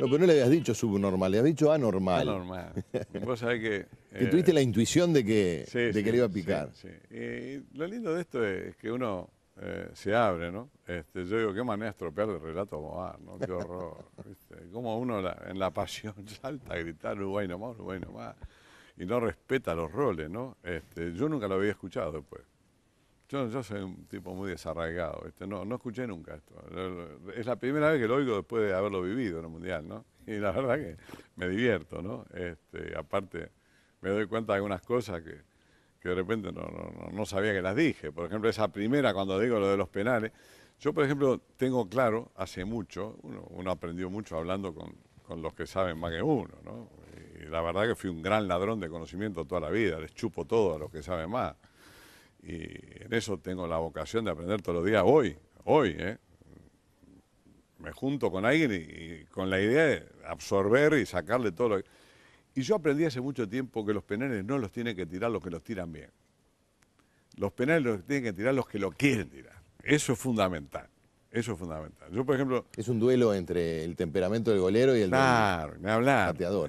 No, pero no le habías dicho subnormal, le habías dicho anormal. Anormal. Vos sabés que... que tuviste eh, la intuición de que, de le iba a picar. Sí, y lo lindo de esto es que uno eh, se abre, ¿no? Este, yo digo, qué manera de estropear el relato boar, ¿no? Qué horror, Como uno en la pasión salta a gritar Uruguay nomás, Uruguay nomás, y no respeta los roles, ¿no? Este, yo nunca lo había escuchado después. Yo, soy un tipo muy desarraigado, No, escuché nunca esto. Es la primera vez que lo oigo después de haberlo vivido en el Mundial, ¿no? Y la verdad que me divierto, ¿no? Este, aparte, me doy cuenta de algunas cosas que, de repente no, sabía que las dije. Por ejemplo, esa primera cuando digo lo de los penales. Yo, por ejemplo, tengo claro, hace mucho, uno, aprendió mucho hablando con, con los que saben más que uno, ¿no? Y la verdad que fui un gran ladrón de conocimiento toda la vida, les chupo todo a los que saben más y en eso tengo la vocación de aprender todos los días hoy, hoy, ¿eh? Me junto con alguien y, con la idea de absorber y sacarle todo Y yo aprendí hace mucho tiempo que los penales no los tienen que tirar los que los tiran bien. Los penales los tienen que tirar los que lo quieren tirar. Eso es fundamental. Eso es fundamental. Yo, por ejemplo... Es un duelo entre el temperamento del golero y el claro, del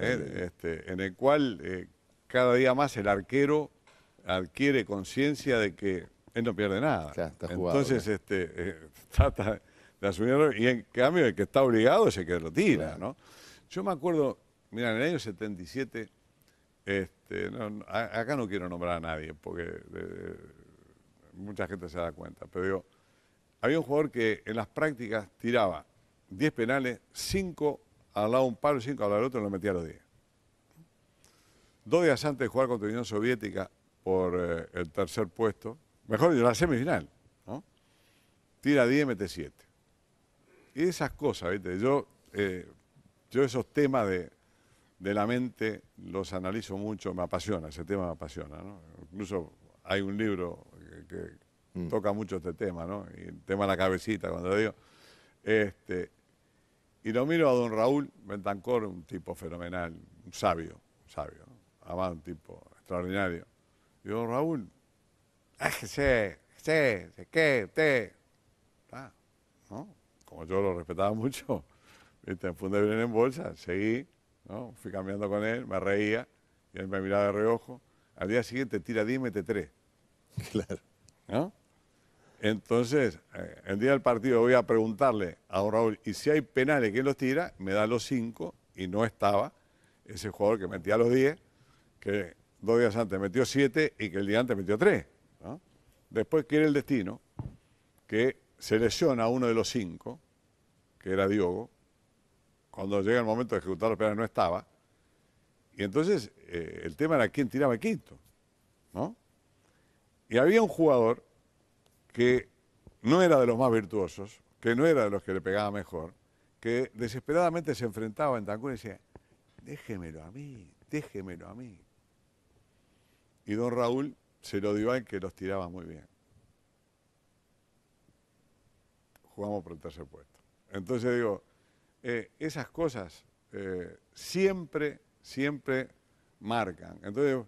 ¿eh? ¿eh? este, en el cual eh, cada día más el arquero adquiere conciencia de que él no pierde nada. Entonces, este, eh, trata de asumirlo y en cambio el que está obligado es el que lo tira, ¿no? Yo me acuerdo, mira, en el año 77, este, acá no quiero nombrar a nadie porque eh, mucha gente se da cuenta, pero había un jugador que en las prácticas tiraba 10 penales, 5 al lado de un palo, 5 al lado del otro, y lo metía a los 10. Dos días antes de jugar contra la Unión Soviética, por eh, el tercer puesto, mejor dicho, la semifinal, Tira 10, mete 7. Y esas cosas, ¿viste? Yo, eh, yo esos temas de, la mente los analizo mucho, me apasiona, ese tema me apasiona, Incluso hay un libro que, mm. toca mucho este tema, ¿no? el tema de la cabecita, cuando digo. Este, y lo miro a don Raúl Bentancor, un tipo fenomenal, un sabio, sabio, un tipo extraordinario. Yo, Raúl, déjese, ah, sé ¿qué? usted. Ah, ¿no? Como yo lo respetaba mucho, me Fue un en bolsa, seguí, ¿no? Fui cambiando con él, me reía, y él me miraba de reojo. Al día siguiente tira 10 mete 3. Claro. ¿No? Entonces, eh, el día del partido voy a preguntarle a Raúl, y si hay penales, ¿quién los tira? Me da los 5 y no estaba ese jugador que metía los 10, que dos días antes metió siete y que el día antes metió tres. Después quiere el destino que se lesiona a uno de los cinco, que era Diogo, cuando llega el momento de ejecutar los penales no estaba, y entonces eh, el tema era quién tiraba el quinto, ¿no? Y había un jugador que no era de los más virtuosos, que no era de los que le pegaba mejor, que desesperadamente se enfrentaba en Tancún y decía, déjemelo a mí, déjemelo a mí, y don Raúl se lo dio al que los tiraba muy bien. Jugamos por el tercer puesto. Entonces digo, eh, esas cosas eh, siempre, siempre marcan. Entonces,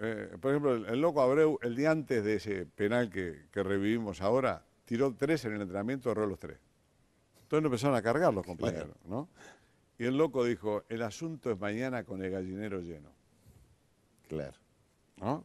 eh, por ejemplo, el, loco Abreu, el día antes de ese penal que, revivimos ahora, tiró tres en el entrenamiento, ahorró los tres. Entonces empezaron a cargar los compañeros, ¿no? Y el loco dijo, el asunto es mañana con el gallinero lleno. Claro. ¿no?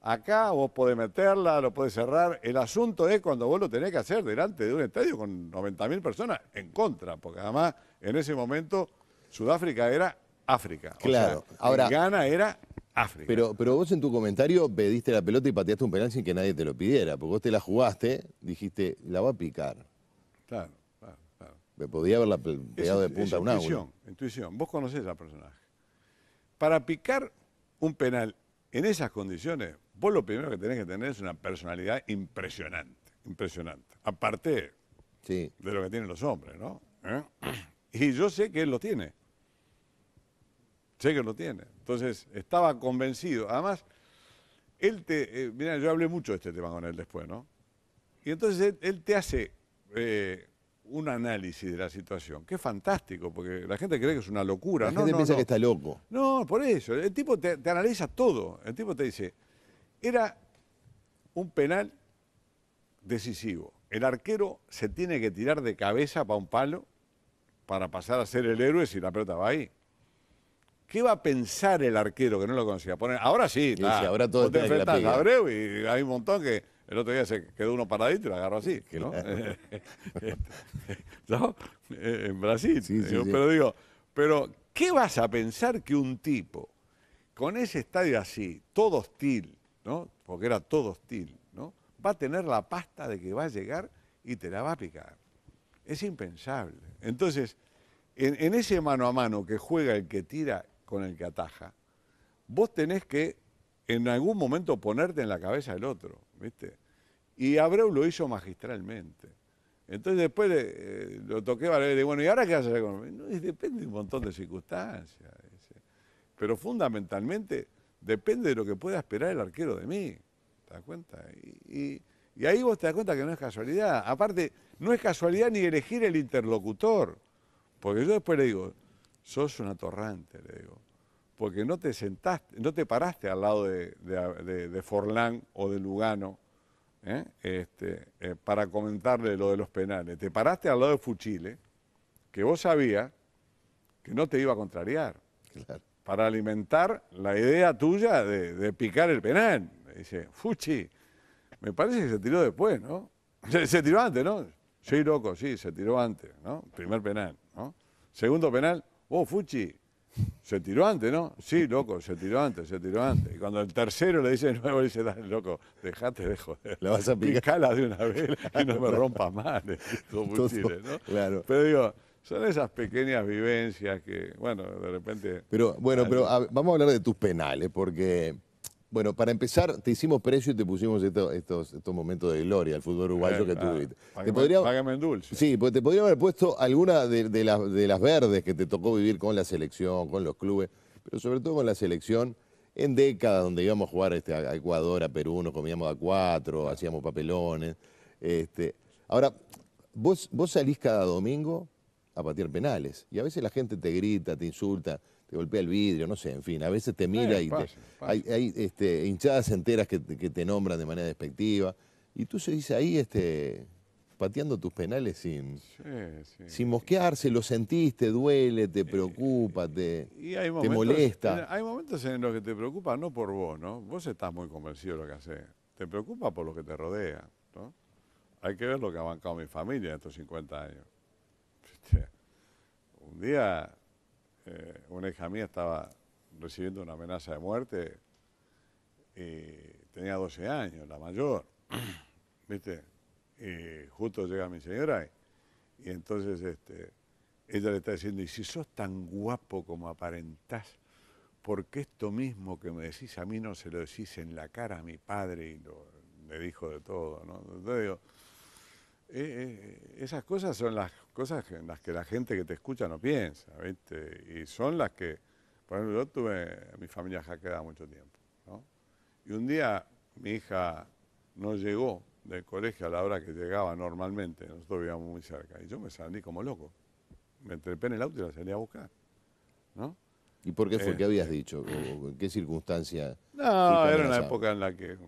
acá vos podés meterla, lo podés cerrar. El asunto es cuando vos lo tenés que hacer delante de un estadio con 90.000 personas en contra, porque además en ese momento Sudáfrica era África. Claro. Ahora, Ghana era África. Pero, pero vos en tu comentario pediste la pelota y pateaste un penal sin que nadie te lo pidiera, porque vos te la jugaste, dijiste, la va a picar. Claro, claro, claro. Me podía haberla pegado de punta a un intuición, Intuición, intuición. Vos conocés al personaje. Para picar un penal en esas condiciones, vos lo primero que tenés que tener es una personalidad impresionante, impresionante. Aparte de lo que tienen los hombres, ¿no? ¿Eh? Y yo sé que él lo tiene. Sé que lo tiene. Entonces, estaba convencido. Además, él te... Eh, mira, yo hablé mucho de este tema con él después, ¿no? Y entonces él, te hace eh, un análisis de la situación, que es fantástico, porque la gente cree que es una locura. La gente piensa que está loco. No, por eso. El tipo te, analiza todo. El tipo te dice, era un penal decisivo. El arquero se tiene que tirar de cabeza para un palo para pasar a ser el héroe si la pelota va ahí. ¿Qué va a pensar el arquero que no lo conocía? ahora sí, ahora todo está te Abreu y hay un montón que el otro día se quedó uno paradito y lo agarró así, ¿no? Eh, en Brasil. Sí, pero digo, pero ¿qué vas a pensar que un tipo con ese estadio así, todo hostil, ¿no? Porque era todo hostil, ¿no? Va a tener la pasta de que va a llegar y te la va a picar. Es impensable. Entonces, en, en ese mano a mano que juega el que tira con el que ataja, vos tenés que en algún momento ponerte en la cabeza del otro. ¿viste? Y Abreu lo hizo magistralmente. Entonces después eh, lo toqué a le bueno, ¿y ahora qué haces con Depende de un montón de circunstancias. Pero fundamentalmente depende de lo que pueda esperar el arquero de mí. ¿Te das cuenta? Y, ahí vos te das cuenta que no es casualidad. Aparte, no es casualidad ni elegir el interlocutor. Porque yo después le digo, sos un atorrante, le digo porque no te sentaste, no te paraste al lado de, Forlán o de Lugano ¿eh? Este, eh, para comentarle lo de los penales. Te paraste al lado de Fuchile, que vos sabías que no te iba a contrariar. Para alimentar la idea tuya de, picar el penal. Dice, Fuchi, me parece que se tiró después, ¿no? Se, tiró antes, ¿no? soy loco, sí, se tiró antes, ¿no? Primer penal, ¿no? Segundo penal, oh, Fuchi, se tiró antes, ¿no? Sí, loco, se tiró antes, se tiró antes. Y cuando el tercero le dice de nuevo, le dice, loco, dejate de joder. vas a picar. de una vez y no me rompas más ¿no? Claro. Pero digo, son esas pequeñas vivencias que, bueno, de repente... Pero, bueno, pero vamos a hablar de tus penales, porque bueno, para empezar, te hicimos precio y te pusimos estos, momentos de gloria al fútbol uruguayo eh, que tuviste. Ah, Págame, te podría, en dulce. Sí, pues te podría haber puesto alguna de, las, de las verdes que te tocó vivir con la selección, con los clubes, pero sobre todo con la selección en décadas donde íbamos a jugar este, a Ecuador, a Perú, nos comíamos a cuatro, hacíamos papelones. Este, ahora, vos, vos salís cada domingo a patear penales y a veces la gente te grita, te insulta te golpea el vidrio, no sé, en fin, a veces te mira y hay, este, hinchadas enteras que, te nombran de manera despectiva. Y tú seguís ahí este, pateando tus penales sin, sin mosquearse, lo sentiste, duele, te eh, preocupa, eh, te, te molesta. Hay momentos en los que te preocupa no por vos, ¿no? Vos estás muy convencido de lo que haces, te preocupa por lo que te rodea, ¿no? Hay que ver lo que ha bancado mi familia en estos 50 años. Un día eh, una hija mía estaba recibiendo una amenaza de muerte y tenía 12 años, la mayor, ¿viste? Y justo llega mi señora y, entonces este, ella le está diciendo, y si sos tan guapo como aparentás, qué esto mismo que me decís a mí no se lo decís en la cara a mi padre y lo, le dijo de todo, ¿no? Entonces digo, eh, eh, eh, esas cosas son las cosas en las que la gente que te escucha no piensa, ¿viste? Y son las que, por ejemplo, yo tuve a mi familia ha quedado mucho tiempo, ¿no? Y un día mi hija no llegó del colegio a la hora que llegaba normalmente, nosotros vivíamos muy cerca, y yo me salí como loco. Me entrepé en el auto y la salí a buscar, ¿no? ¿Y por qué fue? ¿Qué habías dicho? ¿En qué circunstancia? No, era una época en la que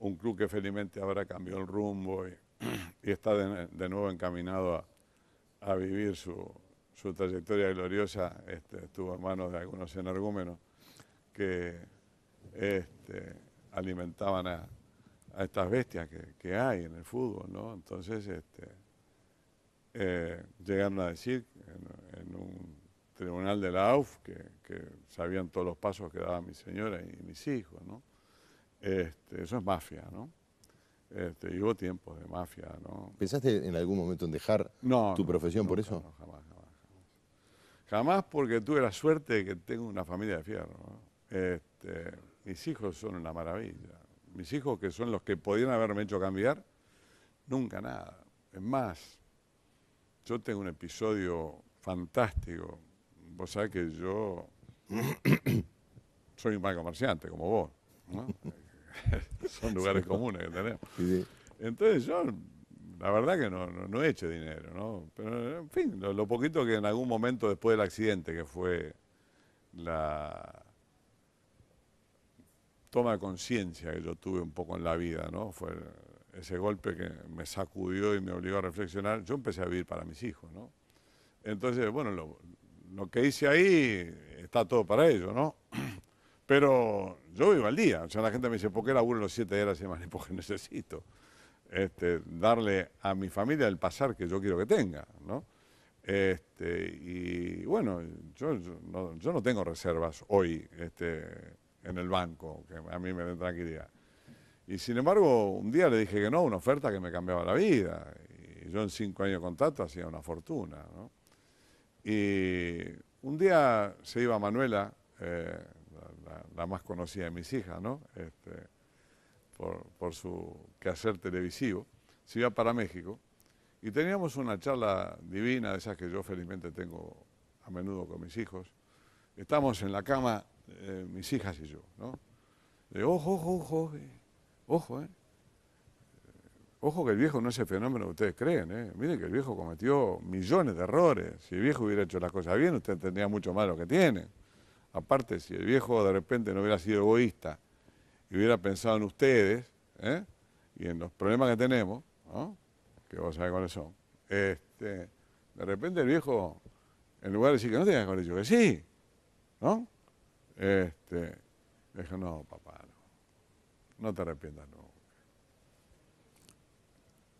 un club que felizmente ahora cambió el rumbo y y está de, nuevo encaminado a, vivir su, trayectoria gloriosa, este, estuvo en manos de algunos energúmenos que este, alimentaban a, estas bestias que, hay en el fútbol, ¿no? Entonces, este, eh, llegaron a decir en, un tribunal de la AUF que, sabían todos los pasos que daba mi señora y, mis hijos, ¿no? eso es mafia, ¿no? Este, tiempos de mafia, ¿no? ¿Pensaste en algún momento en dejar tu profesión por eso? No, jamás, jamás, jamás, porque tuve la suerte de que tengo una familia de fierro. Este, mis hijos son una maravilla. Mis hijos, que son los que podían haberme hecho cambiar, nunca nada. Es más, yo tengo un episodio fantástico. Vos sabés que yo soy un mal comerciante, como vos. ¿no? son lugares comunes que tenemos. Entonces yo, la verdad que no, no, he hecho dinero, ¿no? Pero en fin, lo, poquito que en algún momento después del accidente, que fue la toma de conciencia que yo tuve un poco en la vida, ¿no? Fue ese golpe que me sacudió y me obligó a reflexionar, yo empecé a vivir para mis hijos, ¿no? Entonces, bueno, lo, lo que hice ahí está todo para ellos, ¿no? Pero yo vivo al día. O sea, la gente me dice, ¿por qué laburo los siete días de la semana? Porque necesito este, darle a mi familia el pasar que yo quiero que tenga, ¿no? Este, y bueno, yo, no, tengo reservas hoy este, en el banco, que a mí me den tranquilidad. Y sin embargo, un día le dije que no, una oferta que me cambiaba la vida. Y yo en cinco años de contrato hacía una fortuna. ¿no? Y un día se iba Manuela eh, la, más conocida de mis hijas, ¿no? Este, por, su quehacer televisivo, se iba para México y teníamos una charla divina, de esas que yo felizmente tengo a menudo con mis hijos. Estamos en la cama, eh, mis hijas y yo, ¿no? De ojo, ojo, ojo, eh, ojo, ¿eh? Ojo que el viejo no es el fenómeno que ustedes creen, ¿eh? Miren que el viejo cometió millones de errores. Si el viejo hubiera hecho las cosas bien, usted tendría mucho más lo que tiene. Aparte, si el viejo de repente no hubiera sido egoísta y hubiera pensado en ustedes ¿eh? y en los problemas que tenemos, que vos sabés cuáles son, este, de repente el viejo, en lugar de decir que no tengas con ellos, que sí, ¿no? Este, dijo, no, papá, no, te arrepientas nunca.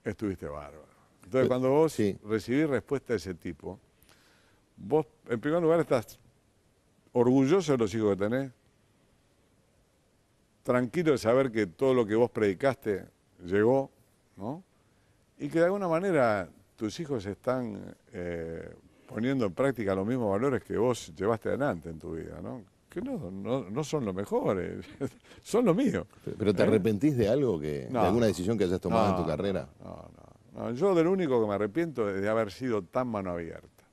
Estuviste bárbaro. Entonces, eh, cuando vos recibís respuesta de ese tipo, vos, en primer lugar, estás orgulloso de los hijos que tenés, tranquilo de saber que todo lo que vos predicaste llegó, ¿no? Y que de alguna manera tus hijos están eh, poniendo en práctica los mismos valores que vos llevaste adelante en tu vida, ¿no? Que no, no, son los mejores, son los míos. ¿Pero te ¿Eh? arrepentís de algo, que, de alguna decisión que hayas tomado en tu carrera? No, no, no. Yo del único que me arrepiento es de haber sido tan mano abierta,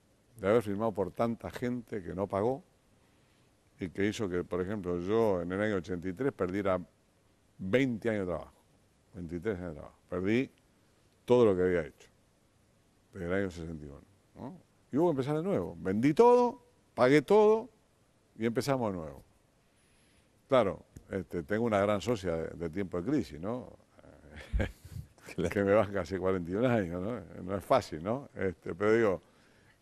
de haber firmado por tanta gente que no pagó, que, que, hizo que, por ejemplo, yo en el año 83 perdiera 20 años de trabajo, 23 años de trabajo. Perdí todo lo que había hecho desde el año 61. Y hubo que empezar de nuevo. Vendí todo, pagué todo y empezamos de nuevo. Claro, este, tengo una gran socia de, tiempo de crisis, ¿no? que me baja hace 41 años, ¿no? es fácil, ¿no? Este, pero digo,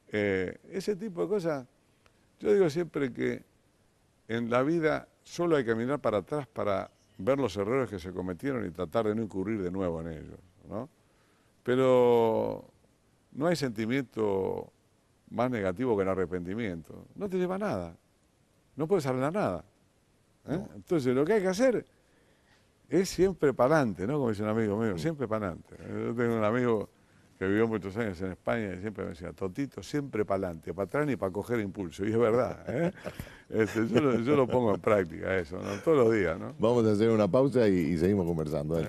eh, ese tipo de cosas, yo digo siempre que en la vida solo hay que mirar para atrás para ver los errores que se cometieron y tratar de no incurrir de nuevo en ellos, ¿no? Pero no hay sentimiento más negativo que el arrepentimiento. No te lleva a nada. No puedes hablar nada. ¿eh? Entonces, lo que hay que hacer es siempre para adelante, ¿no? Como dice un amigo mío, siempre para adelante. Yo tengo un amigo que vivió muchos años en España y siempre me decía, Totito, siempre para adelante, para atrás ni para coger impulso. Y es verdad, ¿eh? Este, yo, lo, pongo en práctica eso, todos los días. ¿no? Vamos a hacer una pausa y, seguimos conversando.